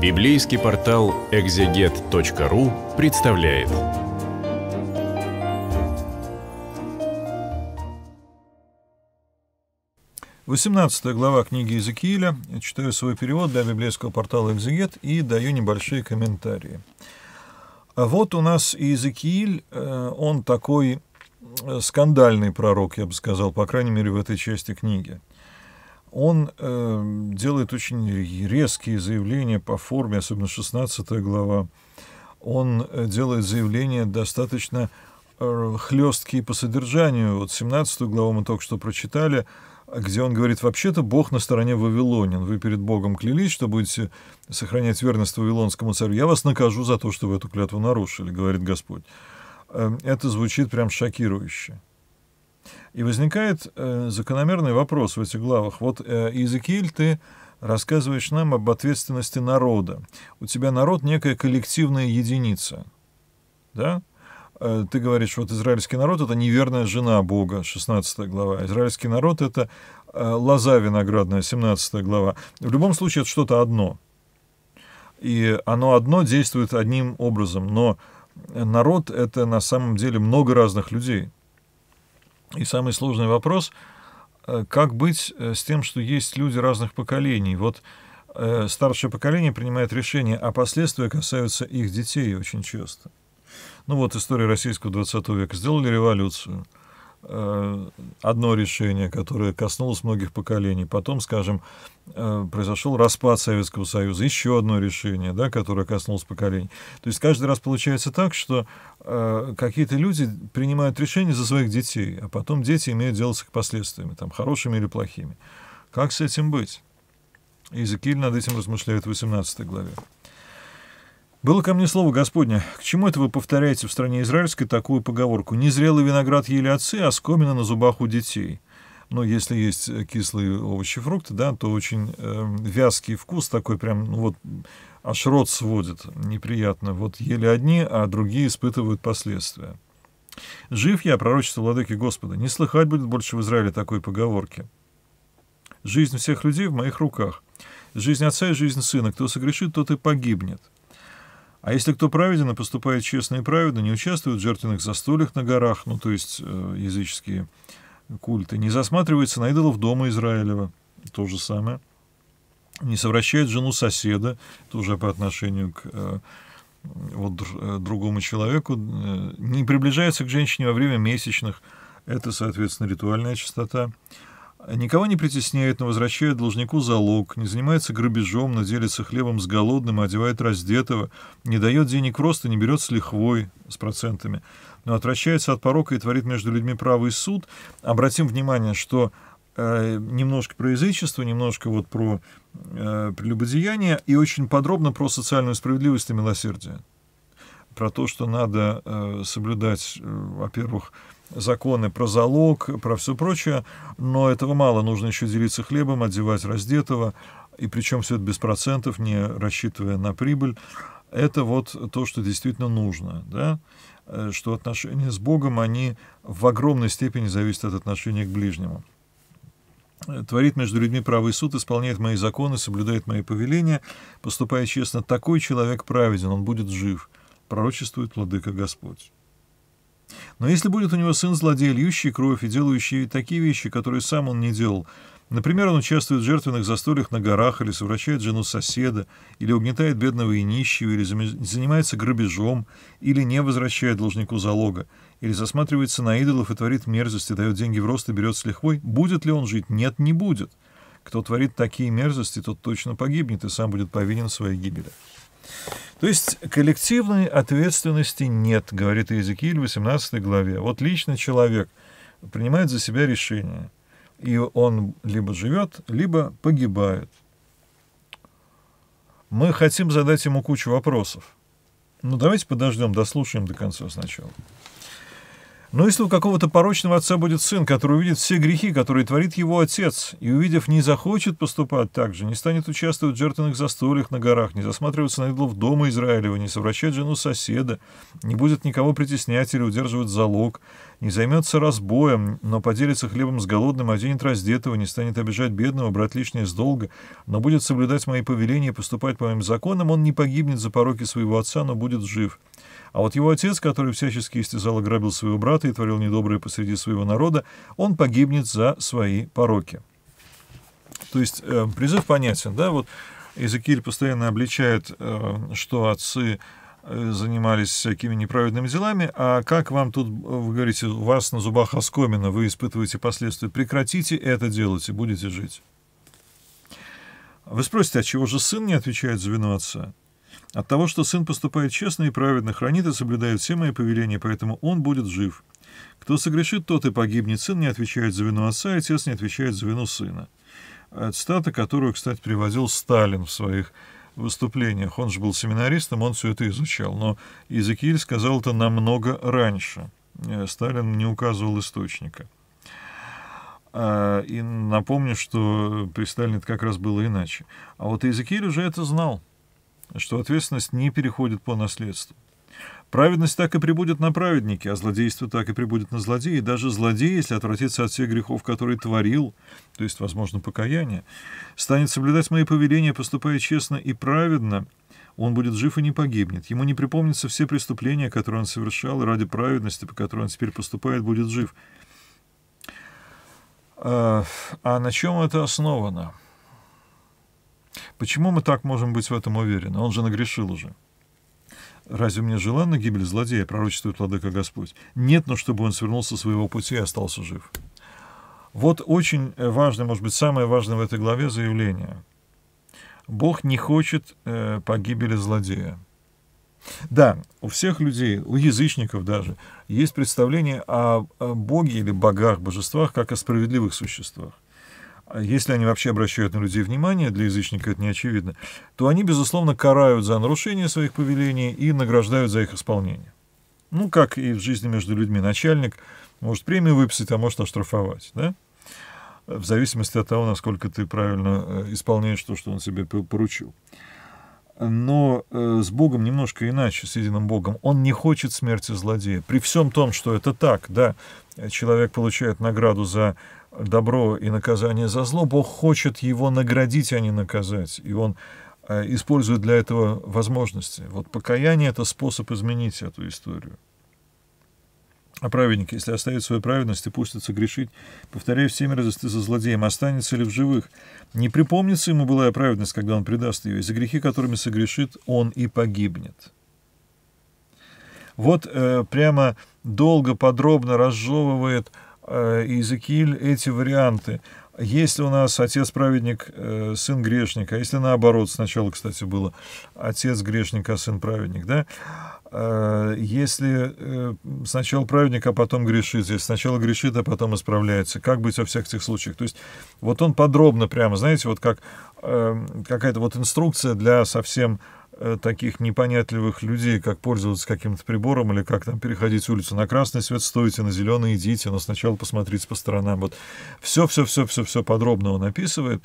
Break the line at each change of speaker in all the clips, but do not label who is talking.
Библейский портал экзегет.ру представляет. Восемнадцатая глава книги Иезекииля. Я читаю свой перевод для библейского портала «Экзегет» и даю небольшие комментарии. А вот у нас Иезекииль, э, он такой э, скандальный пророк, я бы сказал, по крайней мере, в этой части книги – он э, делает очень резкие заявления по форме, особенно 16 глава. Он э, делает заявления достаточно э, хлесткие по содержанию. Вот 17 главу мы только что прочитали, где он говорит, вообще-то Бог на стороне Вавилонин. Вы перед Богом клялись, что будете сохранять верность Вавилонскому царю. Я вас накажу за то, что вы эту клятву нарушили, говорит Господь. Э, это звучит прям шокирующе. И возникает э, закономерный вопрос в этих главах. Вот, э, Иезекииль, ты рассказываешь нам об ответственности народа. У тебя народ некая коллективная единица. Да? Э, ты говоришь, вот израильский народ — это неверная жена Бога, 16 глава. Израильский народ — это э, лоза виноградная, 17 глава. В любом случае, это что-то одно. И оно одно действует одним образом. Но народ — это на самом деле много разных людей — и самый сложный вопрос, э, как быть э, с тем, что есть люди разных поколений. Вот э, старшее поколение принимает решение, а последствия касаются их детей очень часто. Ну вот история российского 20 века. Сделали революцию – Э, одно решение, которое коснулось многих поколений. Потом, скажем, э, произошел распад Советского Союза, еще одно решение, да, которое коснулось поколений. То есть каждый раз получается так, что э, какие-то люди принимают решения за своих детей, а потом дети имеют дело с их последствиями, там, хорошими или плохими. Как с этим быть? Иезекииль над этим размышляет в 18 главе. Было ко мне слово Господне, к чему это вы повторяете в стране израильской такую поговорку? Незрелый виноград ели отцы, а скомина на зубах у детей. Но ну, если есть э, кислые овощи, фрукты, да, то очень э, вязкий вкус такой прям, ну вот, аж рот сводит, неприятно. Вот ели одни, а другие испытывают последствия. Жив я, пророчество владыки Господа, не слыхать будет больше в Израиле такой поговорки. Жизнь всех людей в моих руках. Жизнь отца и жизнь сына. Кто согрешит, тот и погибнет. А если кто праведен и поступает честно и праведно, не участвует в жертвенных застольях на горах, ну, то есть э, языческие культы, не засматривается на идолов дома Израилева, то же самое, не совращает жену соседа, тоже по отношению к э, вот, э, другому человеку, э, не приближается к женщине во время месячных, это, соответственно, ритуальная чистота, Никого не притесняет, но возвращает должнику залог, не занимается грабежом, но делится хлебом с голодным, одевает раздетого, не дает денег просто, не берет с лихвой, с процентами, но отвращается от порока и творит между людьми правый суд. Обратим внимание, что э, немножко про язычество, немножко вот про э, прелюбодеяние и очень подробно про социальную справедливость и милосердие. Про то, что надо э, соблюдать, э, во-первых, законы про залог, про все прочее, но этого мало. Нужно еще делиться хлебом, одевать раздетого, и причем все это без процентов, не рассчитывая на прибыль. Это вот то, что действительно нужно, да? Э, что отношения с Богом, они в огромной степени зависят от отношения к ближнему. Э, творит между людьми правый суд, исполняет мои законы, соблюдает мои повеления, поступая честно, такой человек праведен, он будет жив, пророчествует Владыка Господь. Но если будет у него сын злодей, льющий кровь и делающий такие вещи, которые сам он не делал, например, он участвует в жертвенных застольях на горах или совращает жену соседа, или угнетает бедного и нищего, или занимается грабежом, или не возвращает должнику залога, или засматривается на идолов и творит мерзости, дает деньги в рост и берет с лихвой, будет ли он жить? Нет, не будет. Кто творит такие мерзости, тот точно погибнет и сам будет повинен в своей гибели. То есть коллективной ответственности нет, говорит Иезекииль в 18 главе. Вот лично человек принимает за себя решение, и он либо живет, либо погибает. Мы хотим задать ему кучу вопросов. Но ну, давайте подождем, дослушаем до конца сначала. Но «Ну, если у какого-то порочного отца будет сын, который увидит все грехи, которые творит его отец, и, увидев, не захочет поступать так же, не станет участвовать в жертвенных застольях на горах, не засматриваться на идлов дома Израилева, не совращать жену соседа, не будет никого притеснять или удерживать залог, не займется разбоем, но поделится хлебом с голодным, оденет раздетого, не станет обижать бедного, брать лишнее с долга, но будет соблюдать мои повеления и поступать по моим законам, он не погибнет за пороки своего отца, но будет жив. А вот его отец, который всячески истязал и грабил своего брата и творил недоброе посреди своего народа, он погибнет за свои пороки. То есть э, призыв понятен, да, вот Иезекииль постоянно обличает, э, что отцы Э, занимались всякими неправедными делами, а как вам тут, э, вы говорите, у вас на зубах оскомина, вы испытываете последствия, прекратите это делать и будете жить. Вы спросите, а чего же сын не отвечает за вину отца? От того, что сын поступает честно и праведно, хранит и соблюдает все мои повеления, поэтому он будет жив. Кто согрешит, тот и погибнет. Сын не отвечает за вину отца, отец не отвечает за вину сына. Э, цитата, которую, кстати, приводил Сталин в своих выступлениях. Он же был семинаристом, он все это изучал. Но Иезекииль сказал это намного раньше. Э, Сталин не указывал источника. А, и напомню, что при Сталине это как раз было иначе. А вот Иезекииль уже это знал, что ответственность не переходит по наследству. Праведность так и прибудет на праведнике, а злодейство так и прибудет на злодеи. Даже злодей, если отвратится от всех грехов, которые творил, то есть, возможно, покаяние, станет соблюдать мои повеления, поступая честно и праведно, он будет жив и не погибнет. Ему не припомнятся все преступления, которые он совершал, и ради праведности, по которой он теперь поступает, будет жив. А, а на чем это основано? Почему мы так можем быть в этом уверены? Он же нагрешил уже. «Разве мне желанна гибель злодея?» — пророчествует владыка Господь. «Нет, но чтобы он свернулся со своего пути и остался жив». Вот очень важное, может быть, самое важное в этой главе заявление. Бог не хочет э, погибели злодея. Да, у всех людей, у язычников даже, есть представление о, о Боге или богах, божествах, как о справедливых существах если они вообще обращают на людей внимание, для язычника это не очевидно, то они, безусловно, карают за нарушение своих повелений и награждают за их исполнение. Ну, как и в жизни между людьми. Начальник может премию выписать, а может оштрафовать, да? В зависимости от того, насколько ты правильно э, исполняешь то, что он себе поручил. Но э, с Богом немножко иначе, с единым Богом. Он не хочет смерти злодея. При всем том, что это так, да, человек получает награду за добро и наказание за зло, Бог хочет его наградить, а не наказать. И он э, использует для этого возможности. Вот покаяние – это способ изменить эту историю. А праведник, если оставит свою праведность и пустится грешить, повторяя все семь за злодеем, останется ли в живых? Не припомнится ему былая праведность, когда он предаст ее, и за грехи, которыми согрешит, он и погибнет. Вот э, прямо долго, подробно разжевывает Э, Иезекииль эти варианты. Если у нас отец праведник, э, сын грешника, если наоборот, сначала, кстати, было отец грешника, сын праведник, да, э, если сначала праведник, а потом грешит, если сначала грешит, а потом исправляется, как быть во всех этих случаях? То есть вот он подробно прямо, знаете, вот как какая-то вот инструкция для совсем Э, таких непонятливых людей, как пользоваться каким-то прибором или как там переходить улицу на красный свет, стойте, на зеленый идите, но сначала посмотрите по сторонам. Вот все-все-все-все-все подробно он описывает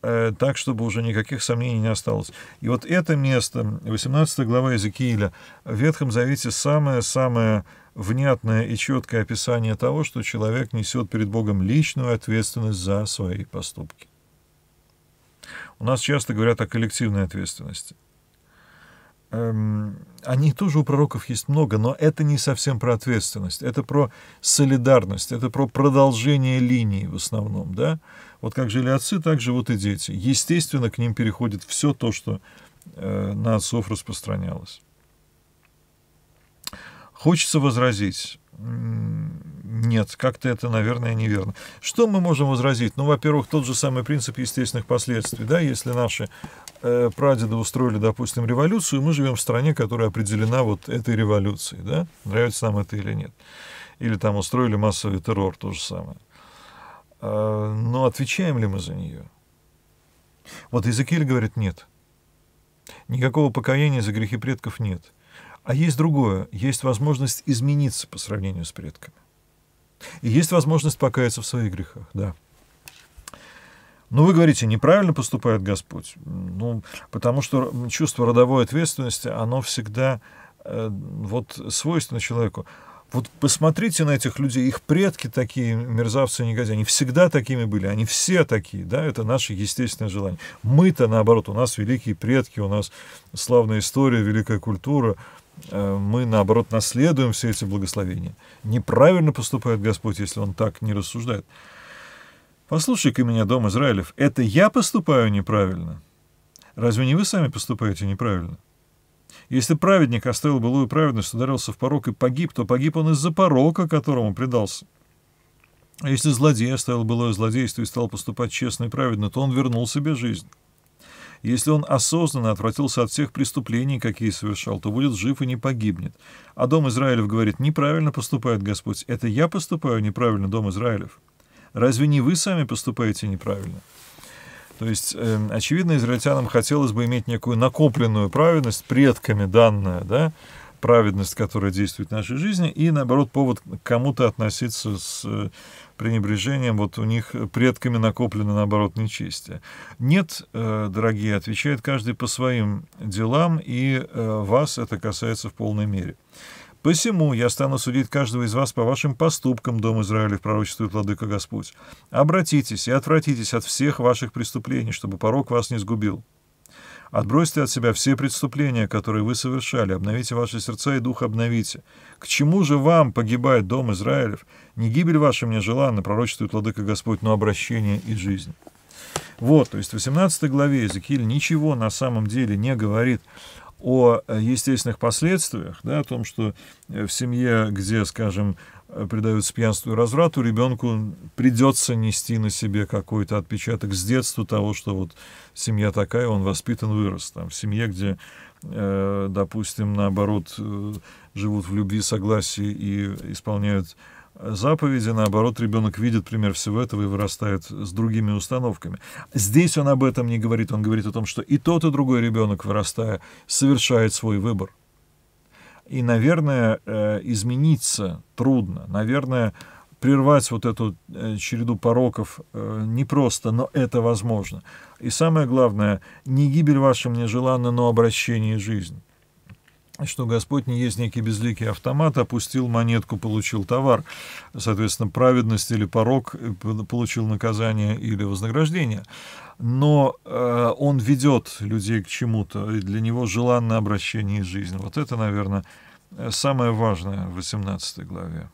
э, так, чтобы уже никаких сомнений не осталось. И вот это место, 18 глава Иезекииля, в Ветхом Завете самое-самое внятное и четкое описание того, что человек несет перед Богом личную ответственность за свои поступки. У нас часто говорят о коллективной ответственности. Эм, они тоже у пророков есть много, но это не совсем про ответственность, это про солидарность, это про продолжение линии в основном, да. Вот как жили отцы, так живут и дети. Естественно, к ним переходит все то, что э, на отцов распространялось. Хочется возразить, нет, как-то это, наверное, неверно. Что мы можем возразить? Ну, во-первых, тот же самый принцип естественных последствий. Да? Если наши э, прадеды устроили, допустим, революцию, мы живем в стране, которая определена вот этой революцией. Да? Нравится нам это или нет. Или там устроили массовый террор, то же самое. Э, но отвечаем ли мы за нее? Вот Иезекииль говорит, нет. Никакого покаяния за грехи предков нет. А есть другое. Есть возможность измениться по сравнению с предками. И есть возможность покаяться в своих грехах, да. Но ну, вы говорите, неправильно поступает Господь. Ну, потому что чувство родовой ответственности, оно всегда э, вот свойственно человеку. Вот посмотрите на этих людей, их предки такие мерзавцы и негодяи, они всегда такими были, они все такие, да, это наше естественное желание. Мы-то, наоборот, у нас великие предки, у нас славная история, великая культура, Э, мы, наоборот, наследуем все эти благословения. Неправильно поступает Господь, если Он так не рассуждает. Послушай-ка меня, дом Израилев, это я поступаю неправильно? Разве не вы сами поступаете неправильно? Если праведник оставил былую праведность, ударился в порог и погиб, то погиб он из-за порока, которому предался. А если злодей оставил былое злодейство и стал поступать честно и праведно, то он вернул себе жизнь если он осознанно отвратился от всех преступлений, какие совершал, то будет жив и не погибнет. А дом Израилев говорит, неправильно поступает Господь. Это я поступаю неправильно, дом Израилев. Разве не вы сами поступаете неправильно? То есть, э, очевидно, израильтянам хотелось бы иметь некую накопленную праведность, предками данная, да, праведность, которая действует в нашей жизни, и, наоборот, повод к кому-то относиться с э, пренебрежением, вот у них предками накоплено, наоборот, нечестие. Нет, э, дорогие, отвечает каждый по своим делам, и э, вас это касается в полной мере. «Посему я стану судить каждого из вас по вашим поступкам, Дом Израилев, пророчествует Владыка Господь. Обратитесь и отвратитесь от всех ваших преступлений, чтобы порог вас не сгубил». Отбросьте от себя все преступления, которые вы совершали, обновите ваши сердца и дух обновите. К чему же вам погибает дом Израилев? Не гибель ваша мне желанна, пророчествует Владыка Господь, но обращение и жизнь». Вот, то есть в 18 главе Иезекииль ничего на самом деле не говорит о э, естественных последствиях, да, о том, что э, в семье, где, скажем, предаются пьянству и разврату, ребенку придется нести на себе какой-то отпечаток с детства того, что вот семья такая, он воспитан, вырос. Там, в семье, где, э, допустим, наоборот, э, живут в любви, согласии и исполняют заповеди, наоборот, ребенок видит пример всего этого и вырастает с другими установками. Здесь он об этом не говорит, он говорит о том, что и тот, и другой ребенок, вырастая, совершает свой выбор. И, наверное, э, измениться трудно. Наверное, прервать вот эту э, череду пороков э, непросто, но это возможно. И самое главное, не гибель мне нежеланна, но обращение жизни что Господь не есть некий безликий автомат, опустил монетку, получил товар. Соответственно, праведность или порог э, получил наказание или вознаграждение. Но э, он ведет людей к чему-то, и для него желанное обращение из жизни. Вот это, наверное, э, самое важное в 18 главе.